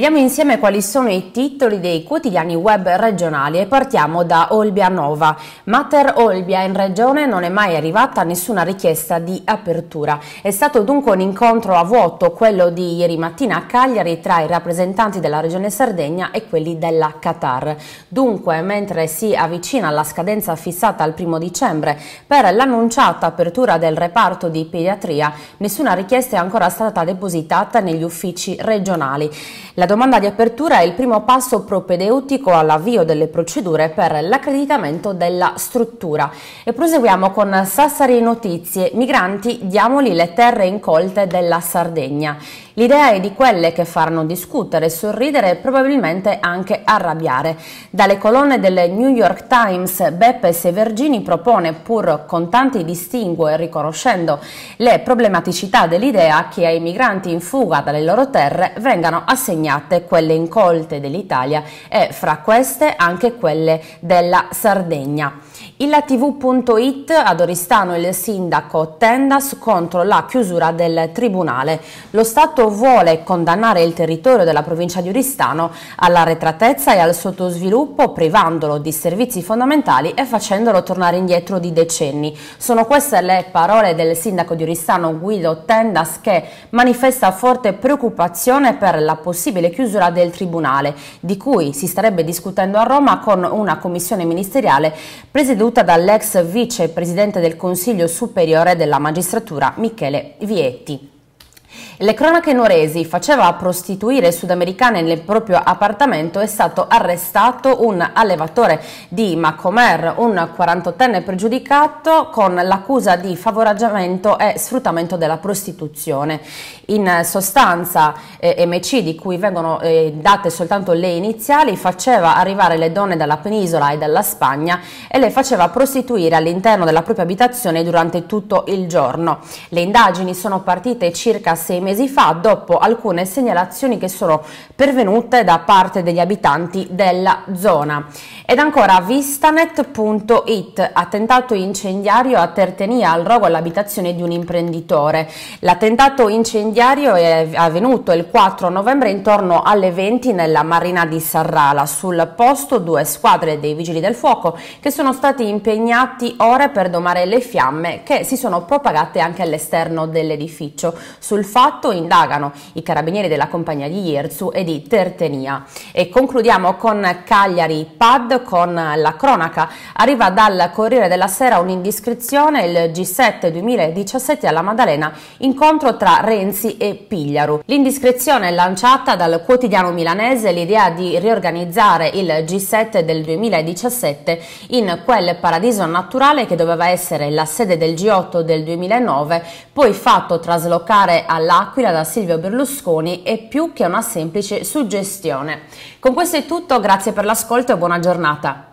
Vediamo insieme quali sono i titoli dei quotidiani web regionali e partiamo da Olbia Nova. Mater Olbia in regione non è mai arrivata nessuna richiesta di apertura. È stato dunque un incontro a vuoto, quello di ieri mattina a Cagliari tra i rappresentanti della regione Sardegna e quelli della Qatar. Dunque, mentre si avvicina la scadenza fissata al primo dicembre per l'annunciata apertura del reparto di pediatria, nessuna richiesta è ancora stata depositata negli uffici regionali. La domanda di apertura è il primo passo propedeutico all'avvio delle procedure per l'accreditamento della struttura. E proseguiamo con Sassari Notizie, migranti diamoli le terre incolte della Sardegna. L'idea è di quelle che faranno discutere, sorridere e probabilmente anche arrabbiare. Dalle colonne del New York Times, Beppe Severgini propone, pur con tanti distinguo e riconoscendo le problematicità dell'idea, che ai migranti in fuga dalle loro terre vengano assegnate quelle incolte dell'Italia e fra queste anche quelle della Sardegna. Illa tv.it ad Oristano il sindaco Tendas contro la chiusura del tribunale. Lo Stato vuole condannare il territorio della provincia di Oristano all'arretratezza e al sottosviluppo privandolo di servizi fondamentali e facendolo tornare indietro di decenni. Sono queste le parole del sindaco di Oristano Guido Tendas che manifesta forte preoccupazione per la possibile chiusura del tribunale di cui si starebbe discutendo a Roma con una commissione ministeriale presieduta presieduta dall'ex vicepresidente del Consiglio Superiore della Magistratura Michele Vietti. Le cronache noresi faceva prostituire sudamericane nel proprio appartamento, è stato arrestato un allevatore di Macomer, un 48enne pregiudicato con l'accusa di favoraggiamento e sfruttamento della prostituzione. In sostanza eh, MC, di cui vengono eh, date soltanto le iniziali, faceva arrivare le donne dalla penisola e dalla Spagna e le faceva prostituire all'interno della propria abitazione durante tutto il giorno. Le indagini sono partite circa sei mesi fa dopo alcune segnalazioni che sono pervenute da parte degli abitanti della zona. Ed ancora vistanet.it, attentato incendiario a Tertenia al rogo all'abitazione di un imprenditore. L'attentato incendiario è avvenuto il 4 novembre intorno alle 20 nella marina di Sarrala. Sul posto due squadre dei vigili del fuoco che sono stati impegnati ore per domare le fiamme che si sono propagate anche all'esterno dell'edificio. Sul fatto indagano i carabinieri della compagnia di Ierzu e di Tertenia. E concludiamo con Cagliari Pad con la cronaca. Arriva dal Corriere della Sera un'indiscrezione, il G7 2017 alla Maddalena, incontro tra Renzi e Pigliaru. L'indiscrezione lanciata dal quotidiano milanese l'idea di riorganizzare il G7 del 2017 in quel paradiso naturale che doveva essere la sede del G8 del 2009, poi fatto traslocare a all'Aquila da Silvio Berlusconi è più che una semplice suggestione. Con questo è tutto, grazie per l'ascolto e buona giornata.